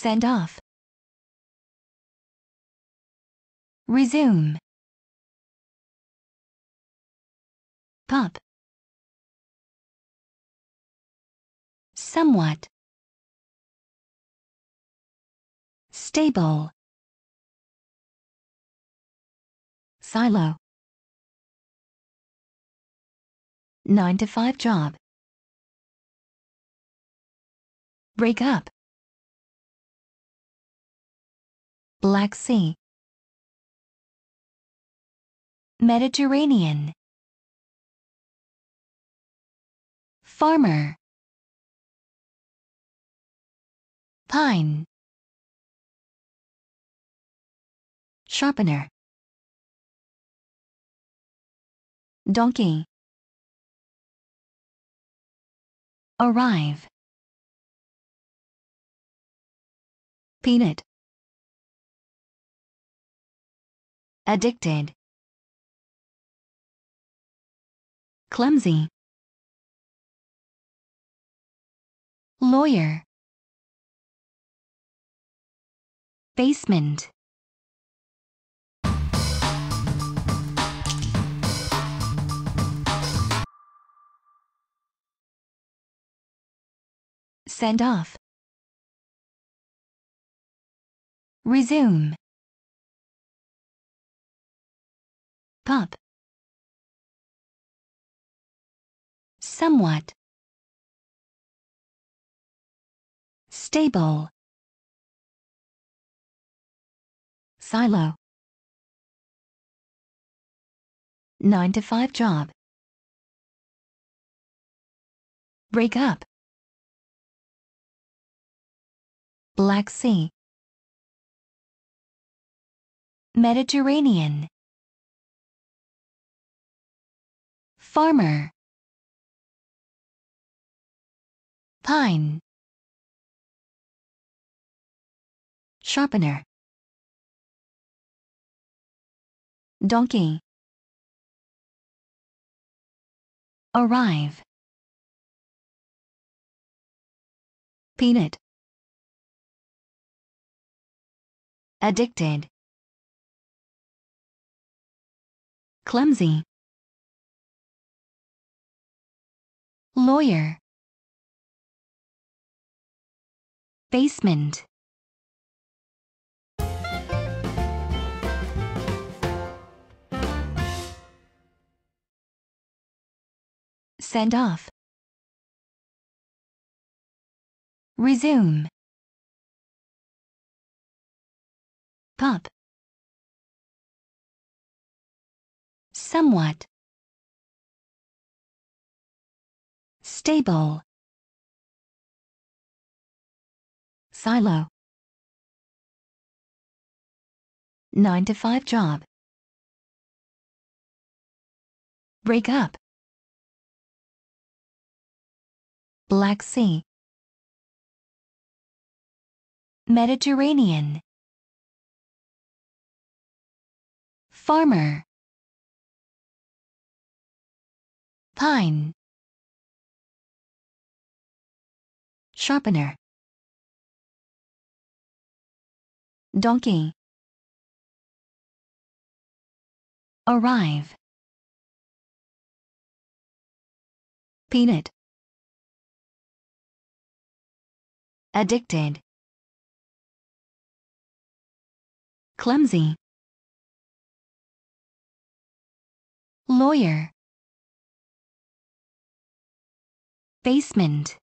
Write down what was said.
send off. Resume. Pop. Somewhat. Stable. Silo. 9 to 5 job. Break up. Black Sea Mediterranean Farmer Pine Sharpener Donkey Arrive Peanut Addicted. Clumsy. Lawyer. Basement. Send off. Resume. up. Somewhat. Stable. Silo. 9 to 5 job. Break up. Black Sea. Mediterranean. farmer pine sharpener donkey arrive peanut addicted clumsy lawyer basement send off resume pop somewhat stable silo 9 to 5 job break up black sea mediterranean farmer pine Sharpener. Donkey. Arrive. Peanut. Addicted. Clumsy. Lawyer. Basement.